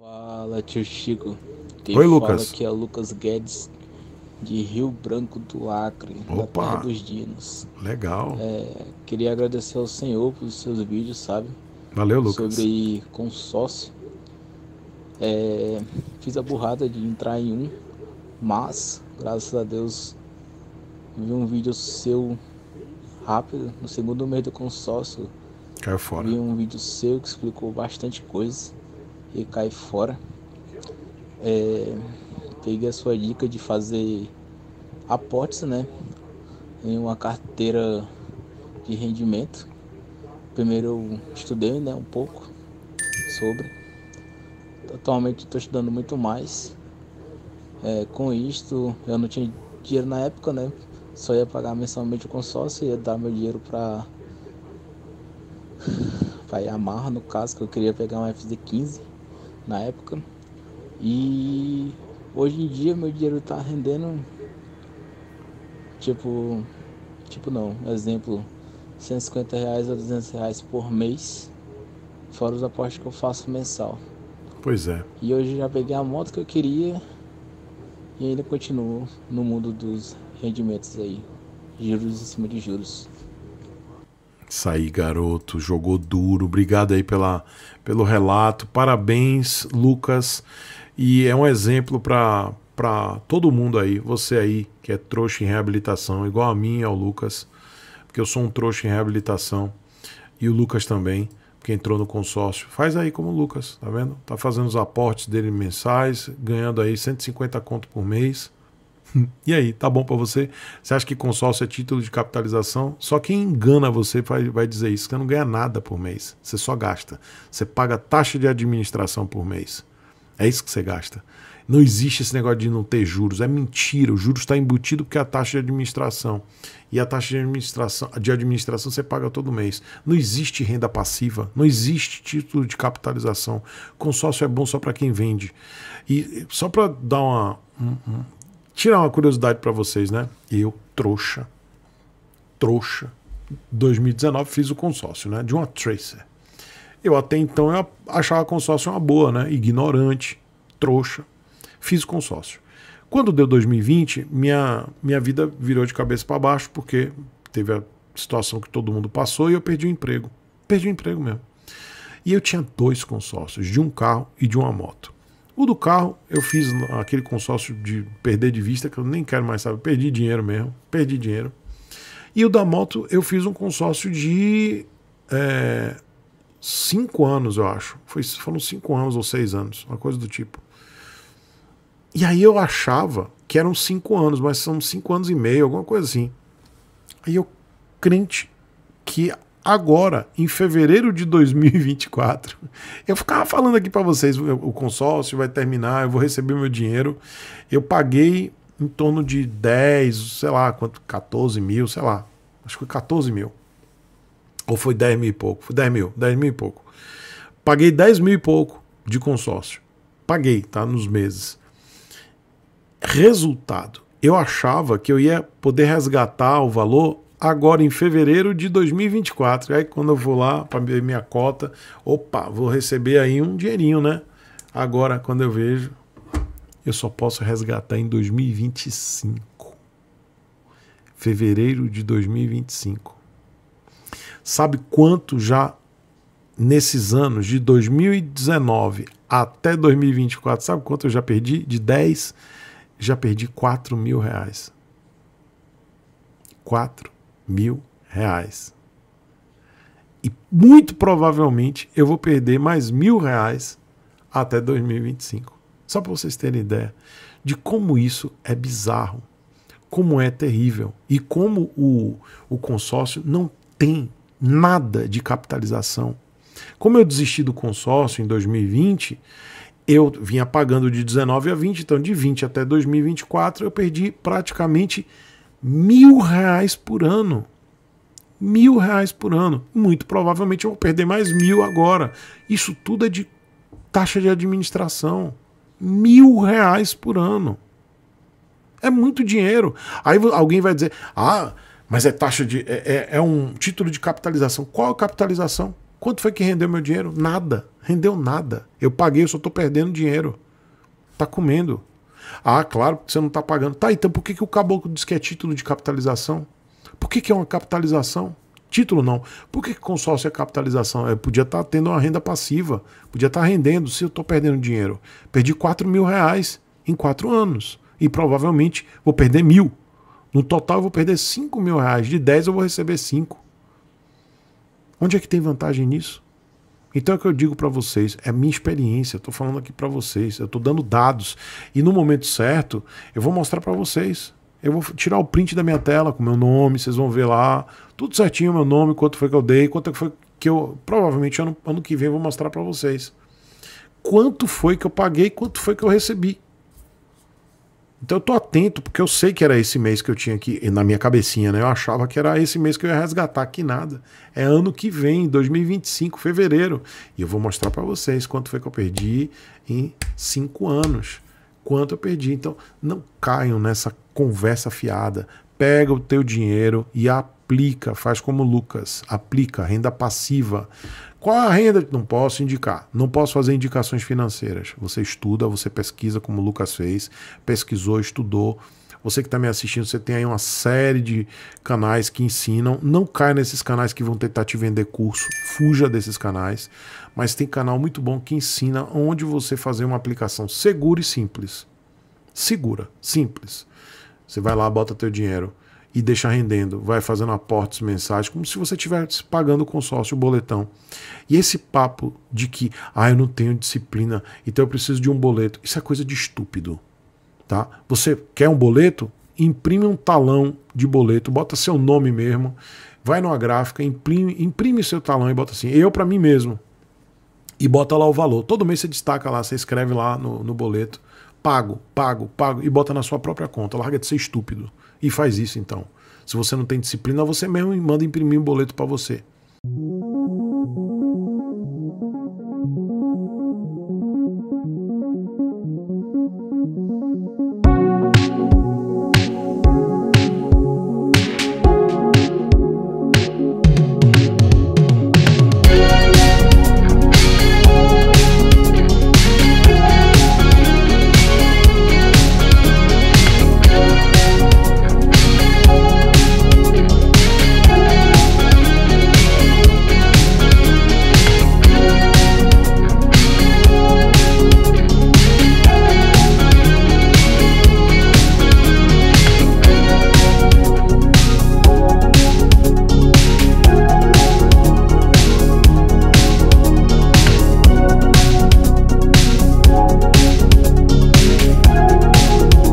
Fala, tio Chico. Quem Oi, Lucas. Aqui é Lucas Guedes, de Rio Branco do Acre, Opa. da Terra dos Dinos. Legal. É, queria agradecer ao senhor pelos seus vídeos, sabe? Valeu, Lucas. Sobre consórcio. É, fiz a burrada de entrar em um, mas, graças a Deus, vi um vídeo seu rápido, no segundo mês do consórcio. Caiu fora. Vi um vídeo seu que explicou bastante coisa e cai fora. É, peguei a sua dica de fazer aportes, né? Em uma carteira de rendimento. Primeiro eu estudei né, um pouco sobre. Atualmente estou estudando muito mais. É, com isto, eu não tinha dinheiro na época, né? Só ia pagar mensalmente o consórcio, ia dar meu dinheiro para vai Yamaha, no caso, que eu queria pegar um FZ15 na época. E hoje em dia meu dinheiro tá rendendo tipo. Tipo não, exemplo, 150 reais a 200 reais por mês, fora os aportes que eu faço mensal. Pois é. E hoje já peguei a moto que eu queria e ainda continuo no mundo dos rendimentos aí, juros em cima de juros. Saí, garoto, jogou duro. Obrigado aí pela, pelo relato. Parabéns, Lucas. E é um exemplo para para todo mundo aí, você aí que é trouxa em reabilitação, igual a mim e ao Lucas, porque eu sou um trouxa em reabilitação e o Lucas também, que entrou no consórcio. Faz aí como o Lucas, tá vendo? Tá fazendo os aportes dele mensais, ganhando aí 150 conto por mês. E aí, tá bom para você? Você acha que consórcio é título de capitalização? Só quem engana você vai, dizer isso, que não ganha nada por mês. Você só gasta. Você paga taxa de administração por mês. É isso que você gasta. Não existe esse negócio de não ter juros. É mentira. O juros está embutido porque é a taxa de administração. E a taxa de administração, de administração você paga todo mês. Não existe renda passiva. Não existe título de capitalização. Consórcio é bom só para quem vende. E só para dar uma, um, um, tirar uma curiosidade para vocês, né? Eu, trouxa, trouxa, 2019 fiz o consórcio, né? De uma Tracer. Eu até então eu achava consórcio uma boa, né? Ignorante, trouxa. Fiz o consórcio. Quando deu 2020, minha, minha vida virou de cabeça para baixo, porque teve a situação que todo mundo passou e eu perdi o emprego. Perdi o emprego mesmo. E eu tinha dois consórcios, de um carro e de uma moto. O do carro, eu fiz aquele consórcio de perder de vista, que eu nem quero mais saber, perdi dinheiro mesmo, perdi dinheiro. E o da moto, eu fiz um consórcio de é, cinco anos, eu acho. Foi, foram cinco anos ou seis anos, uma coisa do tipo. E aí eu achava que eram cinco anos, mas são cinco anos e meio, alguma coisa assim. Aí eu crente que agora, em fevereiro de 2024. Eu ficava falando aqui para vocês, o consórcio vai terminar, eu vou receber meu dinheiro. Eu paguei em torno de 10, sei lá, quanto, 14 mil, sei lá. Acho que foi 14 mil. Ou foi 10 mil e pouco? Foi 10 mil, 10 mil e pouco. Paguei 10 mil e pouco de consórcio. Paguei, tá? Nos meses. Resultado. Eu achava que eu ia poder resgatar o valor agora em fevereiro de 2024. Aí quando eu vou lá para ver minha cota, opa, vou receber aí um dinheirinho, né? Agora, quando eu vejo, eu só posso resgatar em 2025. Fevereiro de 2025. Sabe quanto já nesses anos de 2019 até 2024, sabe quanto eu já perdi? De 10, já perdi 4 mil reais. 4 mil reais. E muito provavelmente eu vou perder mais mil reais até 2025. Só para vocês terem ideia de como isso é bizarro, como é terrível e como o, o consórcio não tem nada de capitalização. Como eu desisti do consórcio em 2020, eu vinha pagando de 19 a 20, então de 20 até 2024 eu perdi praticamente mil reais por ano. Mil reais por ano. Muito provavelmente eu vou perder mais mil agora. Isso tudo é de taxa de administração. Mil reais por ano. É muito dinheiro. Aí alguém vai dizer: ah, mas é taxa de. É, é, é um título de capitalização. Qual a capitalização? Quanto foi que rendeu meu dinheiro? Nada. Rendeu nada. Eu paguei, eu só estou perdendo dinheiro. Tá comendo. Ah, claro, porque você não está pagando. Tá, então por que, que o caboclo diz que é título de capitalização? Por que, que é uma capitalização? Título não. Por que, que consórcio é capitalização? Eu é, podia estar tá tendo uma renda passiva, podia estar tá rendendo. Se eu estou perdendo dinheiro, perdi 4 mil reais em 4 anos e provavelmente vou perder mil. No total eu vou perder 5 mil reais, de 10 eu vou receber 5. Onde é que tem vantagem nisso? Então é o que eu digo para vocês, é minha experiência, eu estou falando aqui para vocês, eu estou dando dados e no momento certo eu vou mostrar para vocês. Eu vou tirar o print da minha tela com meu nome, vocês vão ver lá, tudo certinho, meu nome, quanto foi que eu dei, quanto é foi que eu provavelmente ano, ano que vem eu vou mostrar para vocês. Quanto foi que eu paguei, quanto foi que eu recebi. Então eu tô atento, porque eu sei que era esse mês que eu tinha que. Na minha cabecinha, né? Eu achava que era esse mês que eu ia resgatar, que nada. É ano que vem, 2025, fevereiro. E eu vou mostrar para vocês quanto foi que eu perdi em cinco anos. Quanto eu perdi. Então, não caiam nessa conversa fiada. Pega o teu dinheiro e aplica aplica, faz como Lucas, aplica renda passiva. Qual a renda? Não posso indicar, não posso fazer indicações financeiras. Você estuda, você pesquisa como o Lucas fez, pesquisou, estudou. Você que está me assistindo, você tem aí uma série de canais que ensinam. Não caia nesses canais que vão tentar te vender curso. Fuja desses canais. Mas tem canal muito bom que ensina onde você fazer uma aplicação segura e simples. Segura, simples. Você vai lá, bota teu dinheiro e deixa rendendo, vai fazendo aportes mensais, como se você estivesse pagando o consórcio, o boletão. E esse papo de que, ah, eu não tenho disciplina, então eu preciso de um boleto, isso é coisa de estúpido. Tá? Você quer um boleto? Imprime um talão de boleto, bota seu nome mesmo, vai numa gráfica, imprime, imprime seu talão e bota assim, eu para mim mesmo. E bota lá o valor. Todo mês você destaca lá, você escreve lá no, no boleto pago, pago, pago e bota na sua própria conta. Larga de ser estúpido. E faz isso então. Se você não tem disciplina, você mesmo manda imprimir um boleto para você.